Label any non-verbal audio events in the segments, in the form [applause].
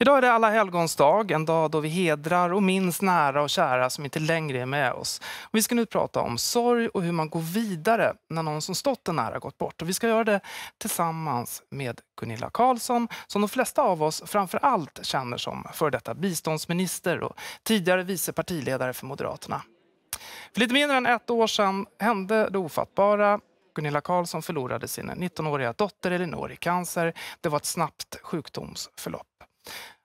Idag är det alla helgons dag, en dag då vi hedrar och minns nära och kära som inte längre är med oss. Vi ska nu prata om sorg och hur man går vidare när någon som stått en nära gått bort. Och vi ska göra det tillsammans med Gunilla Carlsson, som de flesta av oss framför allt känner som före detta biståndsminister och tidigare vice partiledare för Moderaterna. För lite mindre än ett år sedan hände det ofattbara. Gunilla Carlsson förlorade sin 19-åriga dotter Elinor i cancer. Det var ett snabbt sjukdomsförlopp.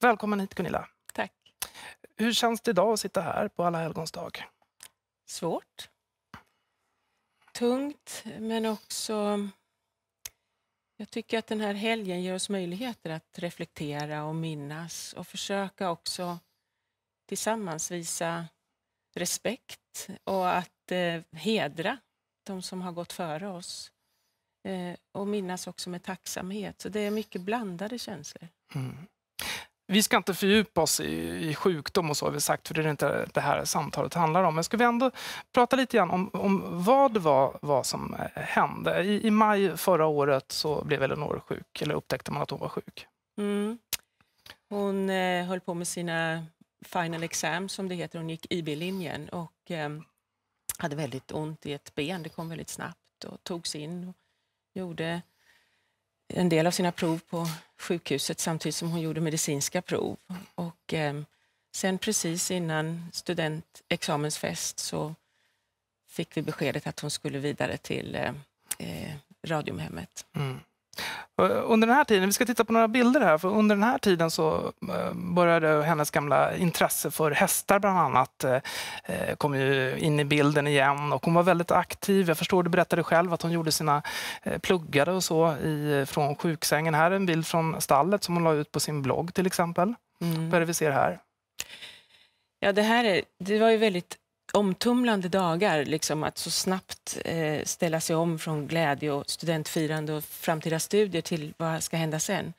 Välkommen hit Gunilla. Tack. Hur känns det idag att sitta här på Alla helgons dag? Svårt. Tungt, men också... Jag tycker att den här helgen ger oss möjligheter att reflektera och minnas och försöka också tillsammans visa respekt och att eh, hedra de som har gått före oss eh, och minnas också med tacksamhet. Så det är mycket blandade känslor. Mm. Vi ska inte fördjupa oss i, i sjukdom och så har vi sagt, för det är inte det här samtalet handlar om. Men ska vi ändå prata lite grann om, om vad det var vad som eh, hände. I, I, maj förra året så blev Eleanor sjuk, eller upptäckte man att hon var sjuk. Mm. Hon eh, höll på med sina final exam, som det heter. Hon gick IB-linjen och eh, hade väldigt ont i ett ben. Det kom väldigt snabbt och togs in och gjorde en del av sina prov på sjukhuset samtidigt som hon gjorde medicinska prov. Och, ehm, sen precis innan studentexamensfest så fick vi beskedet att hon skulle vidare till ehm, eh, Radiumhemmet. Mm. Eh, under den här tiden, vi ska titta på några bilder här, för under den här tiden så eh, började hennes gamla intresse för hästar bland annat eh, kom ju in i bilden igen och hon var väldigt aktiv. Jag förstår, du berättade själv att hon gjorde sina pluggare och så i, från sjuksängen. Här är en bild från stallet som hon la ut på sin blogg till exempel. Mm. Vad är det vi ser här? Ja, det här är, det var ju väldigt omtumlande dagar, liksom att så snabbt eh, ställa sig om från glädje och studentfirande och framtida studier till vad ska hända sen.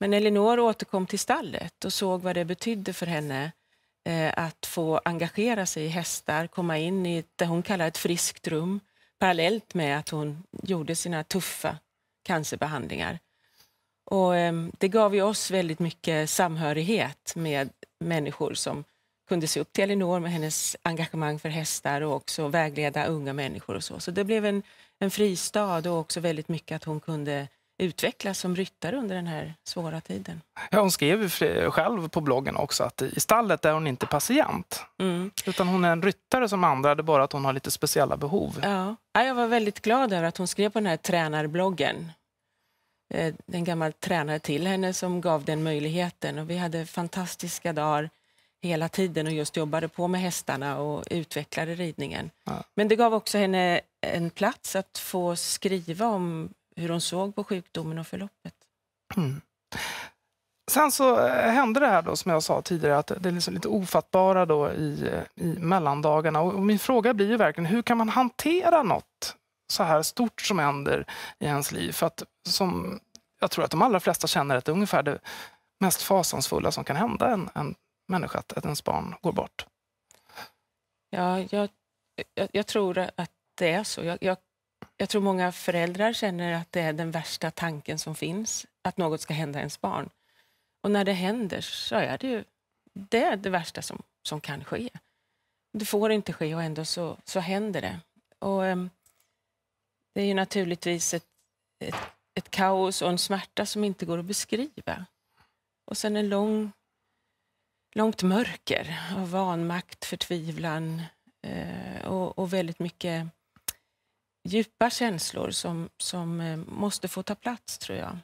Men Elinor återkom till stallet och såg vad det betydde för henne eh, att få engagera sig i hästar, komma in i det hon kallar ett friskt rum parallellt med att hon gjorde sina tuffa cancerbehandlingar. Och, eh, det gav ju oss väldigt mycket samhörighet med människor som kunde se upp till Elinor med hennes engagemang för hästar och också vägleda unga människor och så. Så det blev en, en fristad och också väldigt mycket att hon kunde utvecklas som ryttare under den här svåra tiden. hon skrev själv på bloggen också att i stallet är hon inte patient, mm. utan hon är en ryttare som andra, det är bara att hon har lite speciella behov. Ja. Jag var väldigt glad över att hon skrev på den här tränarbloggen. Det eh, är en gammal tränare till henne som gav den möjligheten och vi hade fantastiska dagar hela tiden och just jobbade på med hästarna och utvecklade ridningen. Ja. Men det gav också henne en plats att få skriva om hur hon såg på sjukdomen och förloppet. Mm. Sen så eh, hände det här då, som jag sa tidigare, att det är liksom lite ofattbara då i, eh, i mellandagarna. Och, min fråga blir ju verkligen, hur kan man hantera något så här stort som händer i ens liv? För att som jag tror att de allra flesta känner att det är ungefär det mest fasansfulla som kan hända en, en människa att ens barn går bort? Ja, jag, jag, jag tror att det är så. Jag, jag, tror många föräldrar känner att det är den värsta tanken som finns, att något ska hända ens barn. Och när det händer så är det ju det, är det värsta som, som kan ske. Det får inte ske och ändå så, så händer det. Och, äm, ehm, det är ju naturligtvis ett, ett, ett kaos och en smärta som inte går att beskriva. Och sen en lång långt mörker av vanmakt, förtvivlan eh, och, och, väldigt mycket djupa känslor som, som eh, måste få ta plats, tror jag.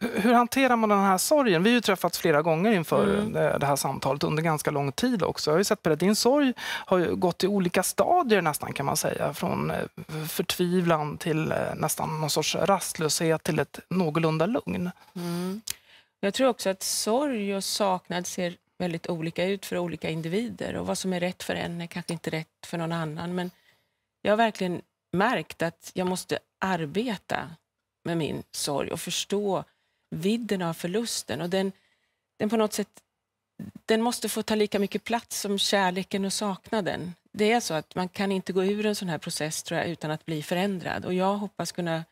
Hur hanterar man den här sorgen? Vi har ju träffats flera gånger inför mm. Eh, det här samtalet under ganska lång tid också. Jag har sett på det. Din sorg har gått i olika stadier nästan kan man säga. Från eh, förtvivlan till nästan någon sorts rastlöshet till ett någorlunda lugn. Mm. Jag tror också att sorg och saknad ser väldigt olika ut för olika individer och vad som är rätt för en är kanske inte rätt för någon annan. Men jag har verkligen märkt att jag måste arbeta med min sorg och förstå vidden av förlusten. Och den, den på något sätt den måste få ta lika mycket plats som kärleken och saknaden. Det är så att man kan inte gå ur en sån här process tror jag, utan att bli förändrad. Och jag hoppas kunna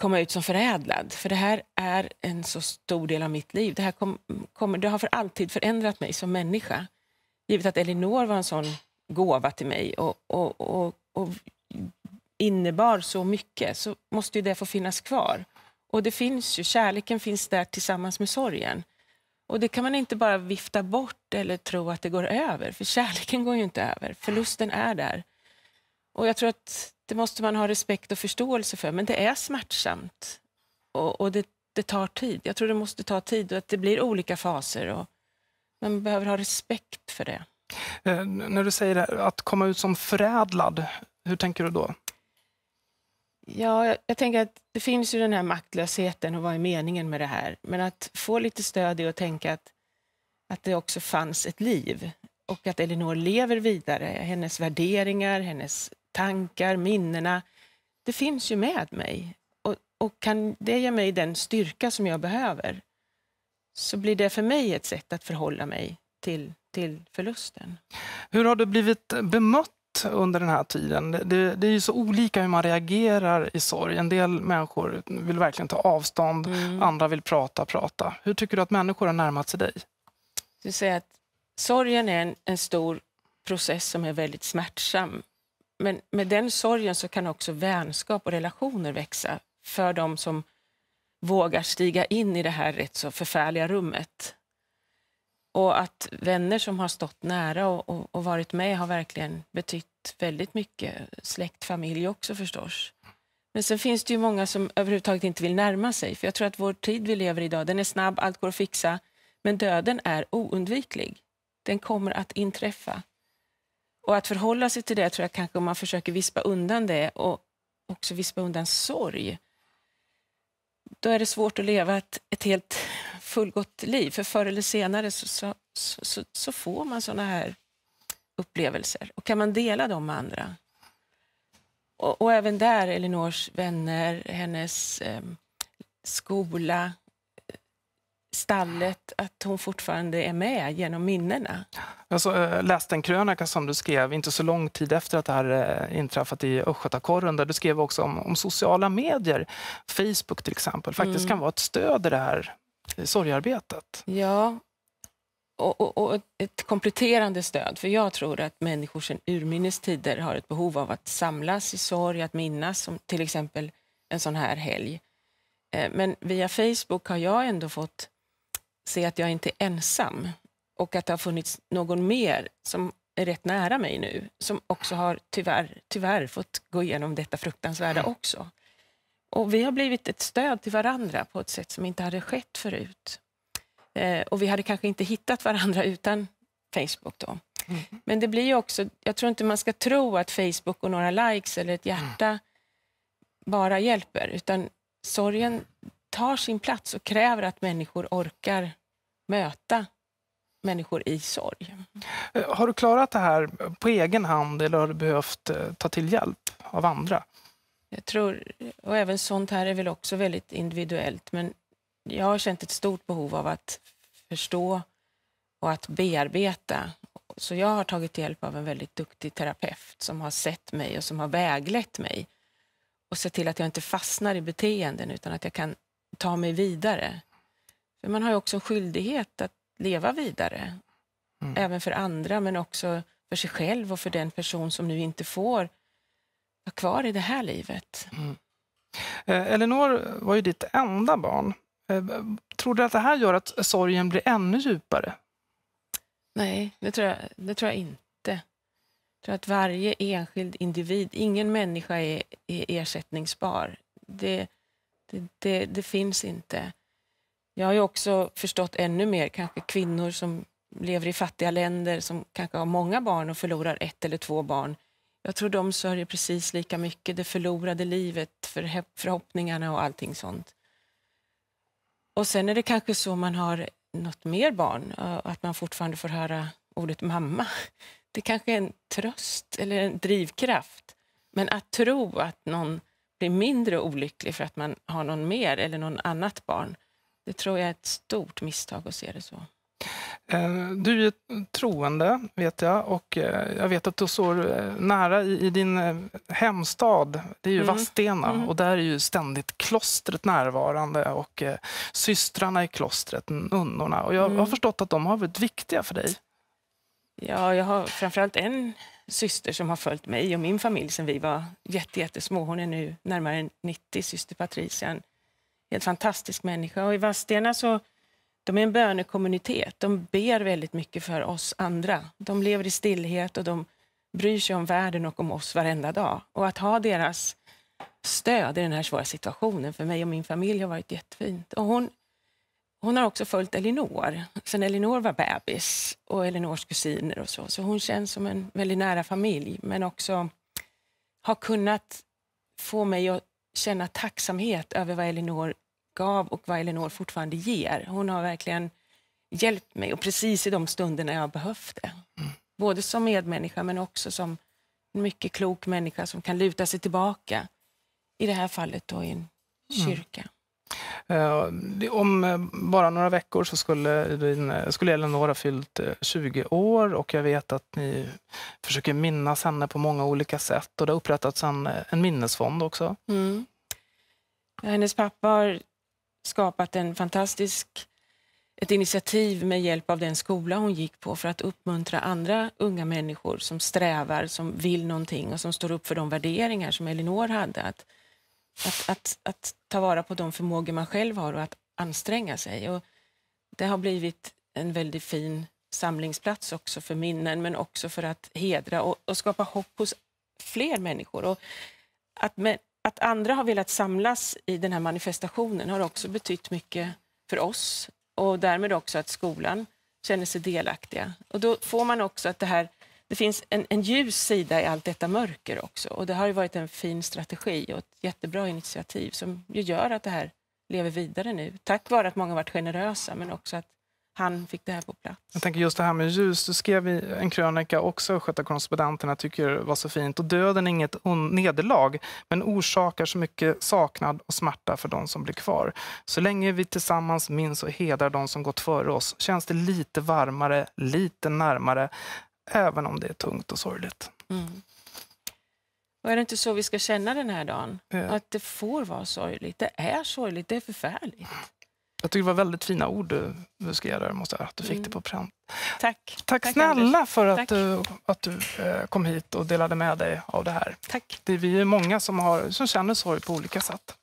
komma ut som förädlad. För det här är en så stor del av mitt liv. Det här kom, kommer, det har för alltid förändrat mig som människa. Givet att Elinor var en sån gåva till mig och, och, och, och innebar så mycket så måste ju det få finnas kvar. Och det finns ju, kärleken finns där tillsammans med sorgen. Och det kan man inte bara vifta bort eller tro att det går över, för kärleken går ju inte över. Förlusten är där. Och jag tror att det måste man ha respekt och förståelse för, men det är smärtsamt och, och det, det, tar tid. Jag tror det måste ta tid och att det blir olika faser. Och man behöver ha respekt för det. Eh, när du säger det, att komma ut som förädlad, hur tänker du då? Ja, jag, jag, tänker att det finns ju den här maktlösheten och vad är meningen med det här? Men att få lite stöd i att tänka att, att det också fanns ett liv och att Elinor lever vidare. Hennes värderingar, hennes tankar, minnena, det finns ju med mig. Och, och kan det ge mig den styrka som jag behöver så blir det för mig ett sätt att förhålla mig till, till förlusten. Hur har du blivit bemött under den här tiden. Det, det, är ju så olika hur man reagerar i sorg. En del människor vill verkligen ta avstånd, mm. andra vill prata, prata. Hur tycker du att människor har närmat sig dig? Du säger att sorgen är en, en, stor process som är väldigt smärtsam. Men med den sorgen så kan också vänskap och relationer växa för de som vågar stiga in i det här rätt så förfärliga rummet. Och att vänner som har stått nära och, och, och varit med har verkligen betytt väldigt mycket. Släkt, familj också förstås. Men sen finns det ju många som överhuvudtaget inte vill närma sig. För jag tror att vår tid vi lever i idag, den är snabb, allt går att fixa. Men döden är oundviklig. Den kommer att inträffa. Och att förhålla sig till det tror jag kanske om man försöker vispa undan det och också vispa undan sorg. Då är det svårt att leva ett, ett helt fullgott liv, för förr eller senare så, så, så, så får man såna här upplevelser. Och kan man dela dem med andra? Och, och även där, Elinors vänner, hennes eh, skola, stallet, att hon fortfarande är med genom minnena. jag alltså, eh, läste en krönika som du skrev inte så lång tid efter att det här eh, inträffat i Östgötakorren där du skrev också om, om sociala medier, Facebook till exempel, faktiskt mm. kan vara ett stöd i det här eh, sorgarbetet. Ja, och, och, och, ett kompletterande stöd. För jag tror att människor sedan urminnes tider har ett behov av att samlas i sorg, att minnas, som till exempel en sån här helg. Men via Facebook har jag ändå fått se att jag inte är ensam och att det har funnits någon mer som är rätt nära mig nu, som också har tyvärr, tyvärr fått gå igenom detta fruktansvärda mm. också. Och vi har blivit ett stöd till varandra på ett sätt som inte hade skett förut. Eh, och vi hade kanske inte hittat varandra utan Facebook då. Mm-hmm. Men det blir ju också, jag tror inte man ska tro att Facebook och några likes eller ett mm. hjärta bara hjälper, utan sorgen tar sin plats och kräver att människor orkar möta människor i sorg. Eh, har du klarat det här på egen hand eller har du behövt eh, ta till hjälp av andra? Jag tror, och även sånt här är väl också väldigt individuellt, men jag har känt ett stort behov av att förstå och att bearbeta. Så jag har tagit hjälp av en väldigt duktig terapeut som har sett mig och som har väglett mig och sett till att jag inte fastnar i beteenden utan att jag kan ta mig vidare. För man har ju också en skyldighet att leva vidare, mm. även för andra men också för sig själv och för den person som nu inte får vara kvar i det här livet. Mm. Eh, Elinor var ju ditt enda barn. Eh, tror du att det här gör att sorgen blir ännu djupare? Nej, det tror jag, det tror jag inte. Jag tror att varje enskild individ, ingen människa är, är ersättningsbar. Det, det, det, det finns inte. Jag har också förstått ännu mer, kanske kvinnor som lever i fattiga länder som kanske har många barn och förlorar ett eller två barn. Jag tror de sörjer precis lika mycket det förlorade livet, för förhoppningarna och allting sånt. Och sen är det kanske så man har något mer barn, att man fortfarande får höra ordet mamma. [laughs] Det kanske är en tröst eller en drivkraft. Men att tro att någon blir mindre olycklig för att man har någon mer eller någon annat barn, det tror jag är ett stort misstag att se det så. Eh, du är troende, vet jag, och eh, jag vet att du står eh, nära i din hemstad, det är ju mm. Vadstena, mm. och där är ju ständigt klostret närvarande och systrarna i klostret, nunnorna. Och jag mm. har förstått att de har varit viktiga för dig. Ja, jag har framförallt en syster som har följt mig och min familj sedan vi var jättesmå. Hon är nu närmare 90, syster Patricia, en helt fantastisk människa. Och i Vadstena så de är en bönekommunitet. De ber väldigt mycket för oss andra. De lever i stillhet och de bryr sig om världen och om oss varenda dag. Och att ha deras stöd i den här svåra situationen för mig och min familj har varit jättefint. Och hon, hon har också följt Elinor sen Elinor var bebis och Elinors kusiner och så. Så hon känns som en väldigt nära familj men också har kunnat få mig att känna tacksamhet över vad Elinor gav och vad Elinor fortfarande ger. Hon har verkligen hjälpt mig och precis i de stunderna jag behövde. Mm. Både som medmänniska men också som en mycket klok människa som kan luta sig tillbaka. I det här fallet då i en mm. kyrka. Eh, om eh, bara några veckor så skulle, skulle Elinor ha fyllt 20 eh, år och jag vet att ni försöker minnas henne på många olika sätt och det har upprättats en, en minnesfond också. Mm. Hennes pappa har skapat en fantastisk, ett initiativ med hjälp av den skola hon gick på för att uppmuntra andra unga människor som strävar, som vill någonting och som står upp för de värderingar som Elinor hade. Att att, att, att ta vara på de förmågor man själv har och att anstränga sig. Och det har blivit en väldigt fin samlingsplats också för minnen, men också för att hedra och, och skapa hopp hos fler människor. Och att, med, att andra har velat samlas i den här manifestationen har också betytt mycket för oss och därmed också att skolan känner sig delaktiga. Och då får man också att det här det finns en, en ljus sida i allt detta mörker också. Och Det har varit en fin strategi och ett jättebra initiativ som gör att det här lever vidare nu. Tack vare att många varit generösa, men också att han fick det här på plats. Jag tänker just det här med ljus. Du skrev i en krönika också, Sköta tycker var så fint. Och döden är inget nederlag, men orsakar så mycket saknad och smärta för de som blir kvar. Så länge vi tillsammans minns och hedrar de som gått före oss känns det lite varmare, lite närmare även om det är tungt och sorgligt. Mm. Och är det inte så vi ska känna den här dagen? Mm. Att det får vara sorgligt. Det är sorgligt, det är förfärligt. Jag tycker det var väldigt fina ord du muskerade där, måste jag, att du fick mm. det på pränt. Tack. Tack. Tack, snälla Anders. för att Tack. du, att du eh, kom hit och delade med dig av det här. Tack. Det, vi är många som, har, som känner sorg på olika sätt.